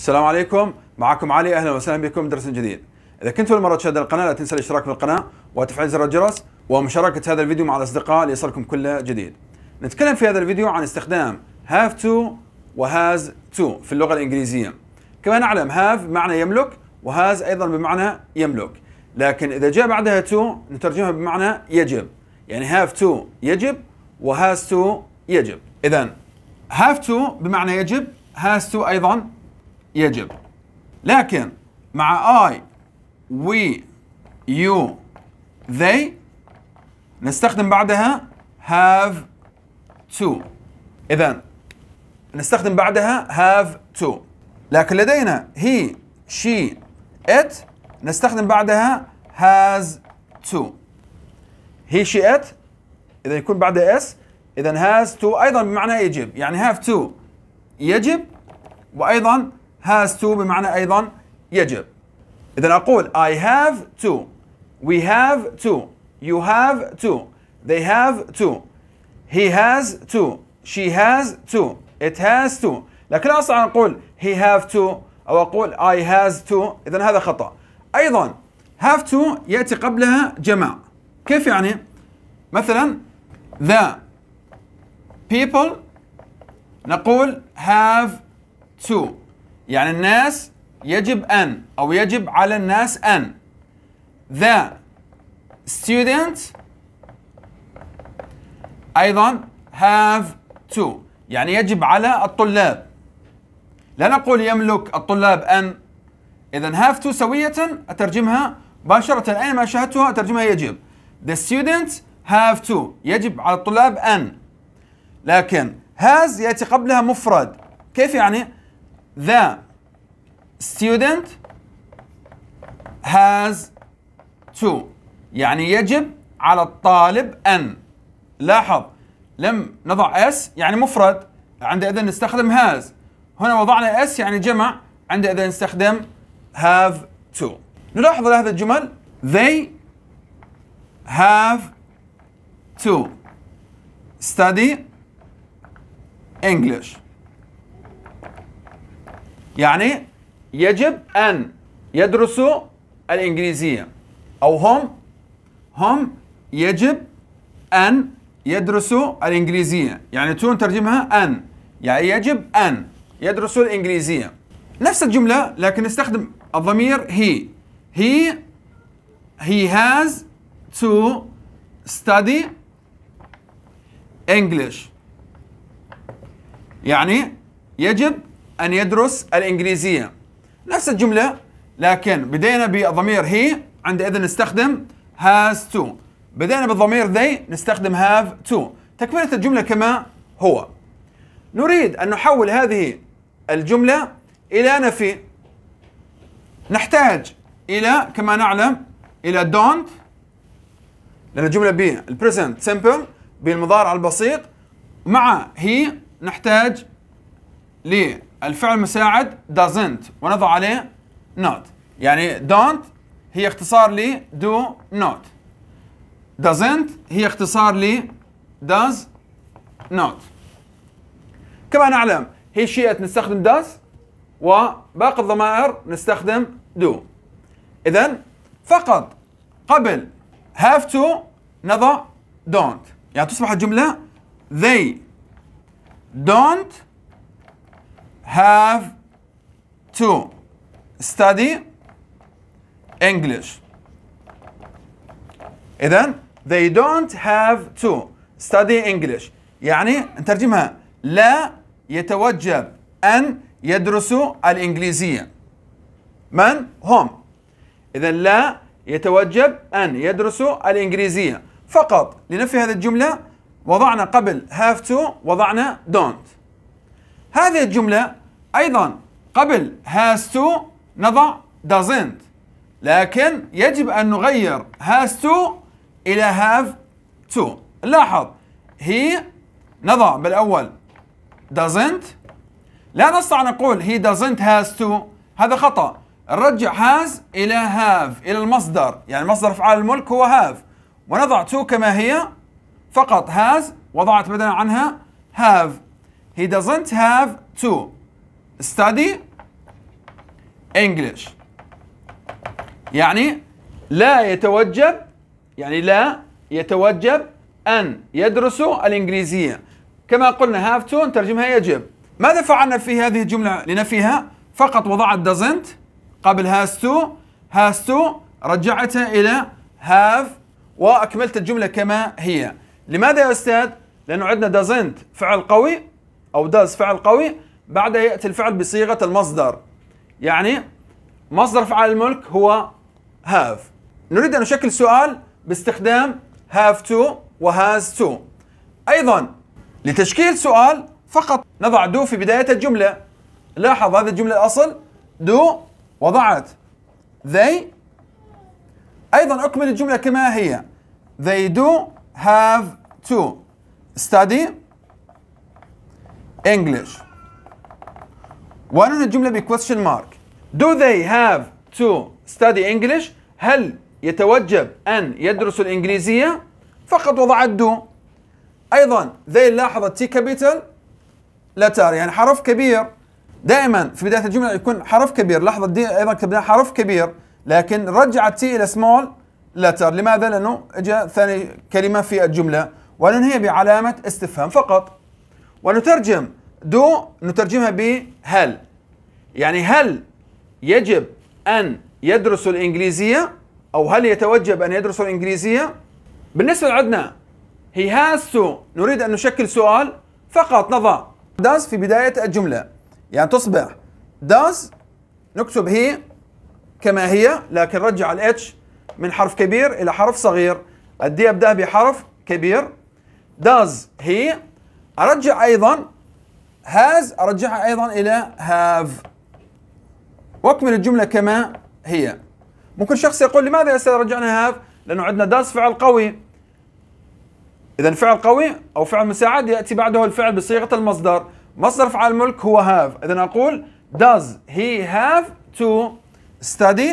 السلام عليكم معكم علي اهلا وسهلا بكم درس جديد اذا كنت اول مره تشاهد القناه لا تنسى الاشتراك في القناه وتفعيل زر الجرس ومشاركه هذا الفيديو مع الاصدقاء ليصلكم كل جديد نتكلم في هذا الفيديو عن استخدام have to وهاز to في اللغه الانجليزيه كما نعلم have بمعنى يملك وهاز ايضا بمعنى يملك لكن اذا جاء بعدها to نترجمها بمعنى يجب يعني have to يجب وهاز to يجب اذا have to بمعنى يجب has to ايضا يجب لكن مع I we you they نستخدم بعدها have to إذا نستخدم بعدها have to لكن لدينا he she it نستخدم بعدها has to he she it إذا يكون بعدها s إذا has to أيضا بمعنى يجب يعني have to يجب وأيضا has to بمعنى أيضا يجب إذا أقول I have to we have to you have to they have to he has to she has to it has to لكن أصلا أقول he have to أو أقول I has to إذا هذا خطأ أيضا have to يأتي قبلها جمع كيف يعني مثلا the people نقول have to يعني الناس يجب أن أو يجب على الناس أن the student أيضا have to يعني يجب على الطلاب لا نقول يملك الطلاب أن إذا have to سوية أترجمها مباشرة أينما شاهدتها أترجمها يجب the student have to يجب على الطلاب أن لكن has يأتي قبلها مفرد كيف يعني؟ the student has to يعني يجب على الطالب أن لاحظ لم نضع s يعني مفرد عندئذ نستخدم has هنا وضعنا s يعني جمع عندئذ نستخدم have to نلاحظ على هذه الجمل they have to study English يعني يجب أن يدرسوا الإنجليزية أو هم هم يجب أن يدرسوا الإنجليزية يعني تون ترجمها أن يعني يجب أن يدرسوا الإنجليزية نفس الجملة لكن نستخدم الضمير he he he has to study English يعني يجب أن يدرس الإنجليزية نفس الجملة لكن بدينا بضمير هي عندئذ نستخدم has to بدينا بالضمير they نستخدم have to تكملة الجملة كما هو نريد أن نحول هذه الجملة إلى نفي نحتاج إلى كما نعلم إلى don't لأن الجملة present simple بالمضارع البسيط مع هي نحتاج ل الفعل المساعد doesn't ونضع عليه not يعني don't هي اختصار ل do not doesn't هي اختصار ل does not كما نعلم هي شيئت نستخدم does وباقي الضمائر نستخدم do إذا فقط قبل have to نضع don't يعني تصبح الجملة they don't have to study English. إذا they don't have to study English. يعني نترجمها لا يتوجب أن يدرسوا الإنجليزية. من هم؟ إذا لا يتوجب أن يدرسوا الإنجليزية. فقط لنفي هذه الجملة وضعنا قبل have to وضعنا don't. هذه الجملة أيضا قبل has to نضع doesn't لكن يجب أن نغير has to إلى have to لاحظ هي نضع بالأول doesn't لا نستطيع نقول he doesn't has to هذا خطأ نرجع has إلى have إلى المصدر يعني مصدر أفعال الملك هو have ونضع to كما هي فقط has وضعت بدلا عنها have he doesn't have to study English يعني لا يتوجب يعني لا يتوجب أن يدرسوا الإنجليزية كما قلنا have to نترجمها يجب ماذا فعلنا في هذه الجملة لنفيها فقط وضعت doesn't قبل has to has to رجعتها إلى have وأكملت الجملة كما هي لماذا يا أستاذ؟ لأنه عندنا doesn't فعل قوي أو does فعل قوي بعدها يأتي الفعل بصيغة المصدر يعني مصدر فعل الملك هو have نريد أن نشكل سؤال باستخدام have to و has to أيضا لتشكيل سؤال فقط نضع do في بداية الجملة لاحظ هذه الجملة الأصل do وضعت they أيضا أكمل الجملة كما هي they do have to study English وقالوا الجملة question مارك Do they have to study English؟ هل يتوجب أن يدرسوا الإنجليزية؟ فقط وضعت دو أيضا they لاحظ تي كابيتال لتر يعني حرف كبير دائما في بداية الجملة يكون حرف كبير لاحظ دي أيضا كتبناها حرف كبير لكن رجعت تي إلى سمول لتر لماذا؟ لأنه جاء ثاني كلمة في الجملة وننهي بعلامة استفهام فقط ونترجم دو نترجمها بهل يعني هل يجب أن يدرس الإنجليزية أو هل يتوجب أن يدرس الإنجليزية بالنسبة لعدنا هي هاز تو نريد أن نشكل سؤال فقط نضع does في بداية الجملة يعني تصبح does نكتب هي كما هي لكن رجع الاتش من حرف كبير إلى حرف صغير الدي أبدأ بحرف كبير does هي أرجع أيضا هاز أرجعها أيضا إلى هاف وأكمل الجملة كما هي ممكن شخص يقول لماذا يا أستاذ رجعنا هاف لأنه عندنا داس فعل قوي إذا فعل قوي أو فعل مساعد يأتي بعده الفعل بصيغة المصدر مصدر فعل الملك هو هاف إذا أقول does he have to study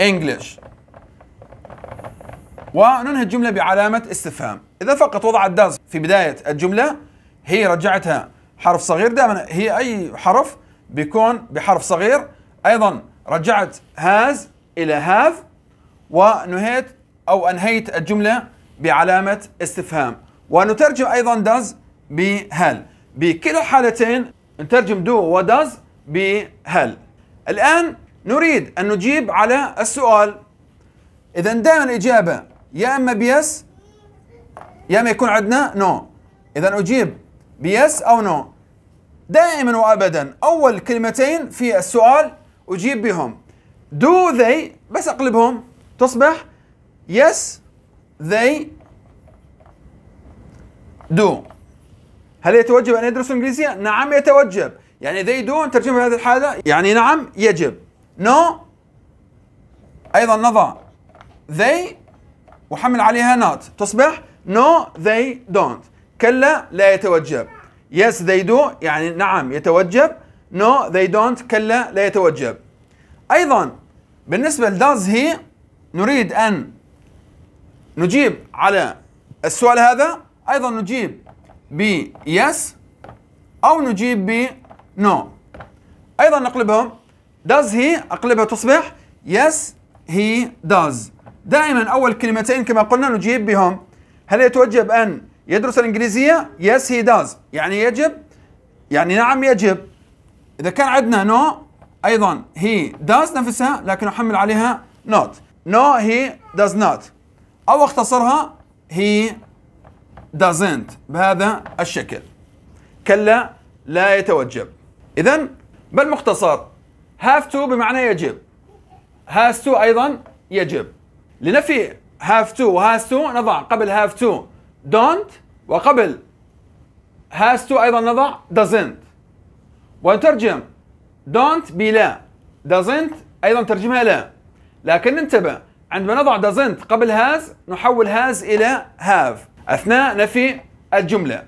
English وننهي الجملة بعلامة استفهام إذا فقط وضع does في بداية الجملة هي رجعتها حرف صغير دائما هي أي حرف بيكون بحرف صغير أيضا رجعت هاز إلى هاف ونهيت أو أنهيت الجملة بعلامة استفهام ونترجم أيضا داز بهل بكلا الحالتين نترجم دو وداز بهل الآن نريد أن نجيب على السؤال إذا دائما الإجابة يا إما بيس يا ما يكون عندنا نو اذا اجيب بيس او نو دائما وابدا اول كلمتين في السؤال اجيب بهم do they بس اقلبهم تصبح yes they do هل يتوجب ان يدرسوا الانجليزيه؟ نعم يتوجب يعني they do نترجمها في هذه الحاله يعني نعم يجب no ايضا نضع they وحمل عليها not تصبح No, they don't. كلا لا يتوجب. Yes, they do يعني نعم يتوجب. No, they don't كلا لا يتوجب. أيضا بالنسبة ل does he نريد أن نجيب على السؤال هذا أيضا نجيب ب yes أو نجيب ب no. أيضا نقلبهم does he أقلبها تصبح yes he does. دائما أول كلمتين كما قلنا نجيب بهم هل يتوجب أن يدرس الإنجليزية؟ يس هي داز يعني يجب يعني نعم يجب إذا كان عندنا نو no, أيضا هي داز نفسها لكن أحمل عليها not نو هي داز نوت أو أختصرها هي doesn't بهذا الشكل كلا لا يتوجب إذا بالمختصر have to بمعنى يجب has to أيضا يجب لنفي هاف تو وهاز تو نضع قبل هاف تو دونت وقبل هاز تو ايضا نضع doesn't ونترجم دونت بلا doesn't ايضا ترجمها لا لكن انتبه عندما نضع doesn't قبل هاز نحول هاز الى هاف اثناء نفي الجمله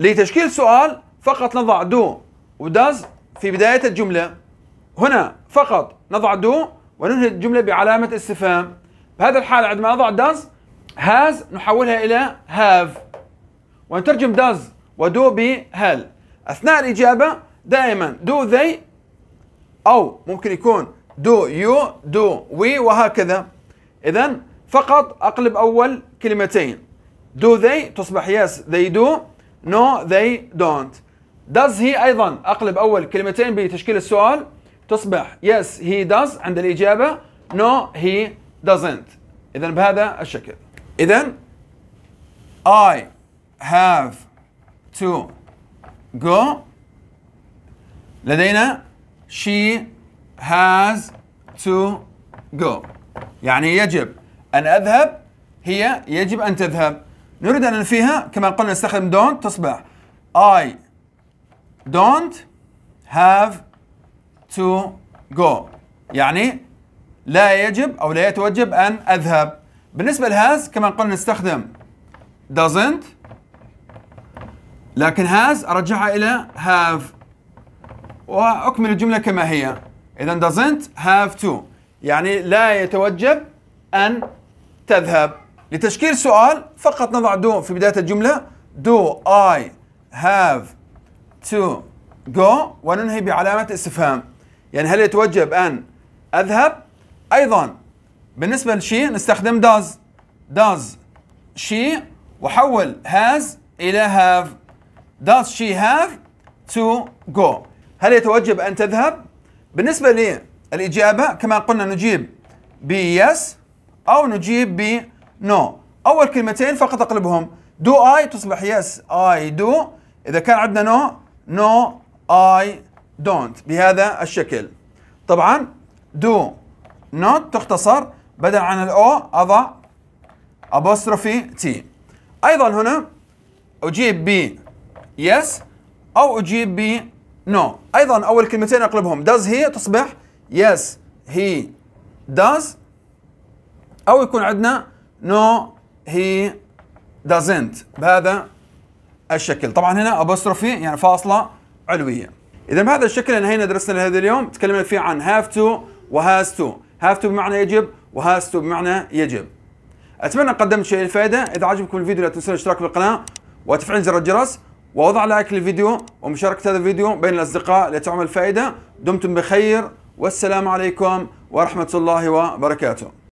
لتشكيل سؤال فقط نضع دو وداز في بدايه الجمله هنا فقط نضع دو وننهي الجمله بعلامه استفهام بهذه الحالة عندما نضع does has نحولها إلى have ونترجم does ودو بهل أثناء الإجابة دائما do they أو ممكن يكون do you do we وهكذا إذا فقط أقلب أول كلمتين do they تصبح yes they do no they don't does he أيضا أقلب أول كلمتين بتشكيل السؤال تصبح yes he does عند الإجابة no he doesn't إذا بهذا الشكل إذا I have to go لدينا she has to go يعني يجب أن أذهب هي يجب أن تذهب نريد أن ننفيها كما قلنا نستخدم don't تصبح I don't have to go يعني لا يجب أو لا يتوجب أن أذهب بالنسبة لهاز كما قلنا نستخدم doesn't لكن هاز أرجعها إلى have وأكمل الجملة كما هي إذا doesn't have to يعني لا يتوجب أن تذهب لتشكيل سؤال فقط نضع do في بداية الجملة do I have to go وننهي بعلامة استفهام يعني هل يتوجب أن أذهب ايضا بالنسبه لشي نستخدم داز داز شي وحول هاز الى هاف داز شي هاف تو جو هل يتوجب ان تذهب بالنسبه للاجابه كما قلنا نجيب ب يس او نجيب ب نو no. اول كلمتين فقط اقلبهم دو اي تصبح يس اي دو اذا كان عندنا نو نو اي دونت بهذا الشكل طبعا دو نوت تختصر بدل عن الاو اضع ابوستروفي تي ايضا هنا اجيب ب يس او اجيب ب نو ايضا اول كلمتين اقلبهم داز هي تصبح يس هي داز او يكون عندنا نو هي دازنت بهذا الشكل طبعا هنا ابوستروفي يعني فاصله علويه اذا بهذا الشكل انهينا درسنا لهذا اليوم تكلمنا فيه عن هاف تو وهاز تو هاف تو بمعنى يجب وهاز تو بمعنى يجب اتمنى قدمت شيء الفائده اذا عجبكم الفيديو لا تنسون الاشتراك بالقناه وتفعيل زر الجرس ووضع لايك للفيديو ومشاركه هذا الفيديو بين الاصدقاء لتعمل فائده دمتم بخير والسلام عليكم ورحمه الله وبركاته